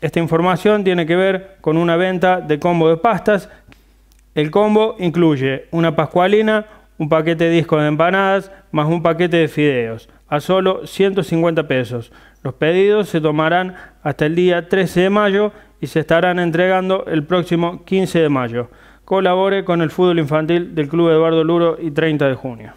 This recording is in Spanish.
Esta información tiene que ver con una venta de combo de pastas. El combo incluye una pascualina, un paquete de disco de empanadas, más un paquete de fideos, a solo 150 pesos. Los pedidos se tomarán hasta el día 13 de mayo y se estarán entregando el próximo 15 de mayo. Colabore con el fútbol infantil del Club Eduardo Luro y 30 de junio.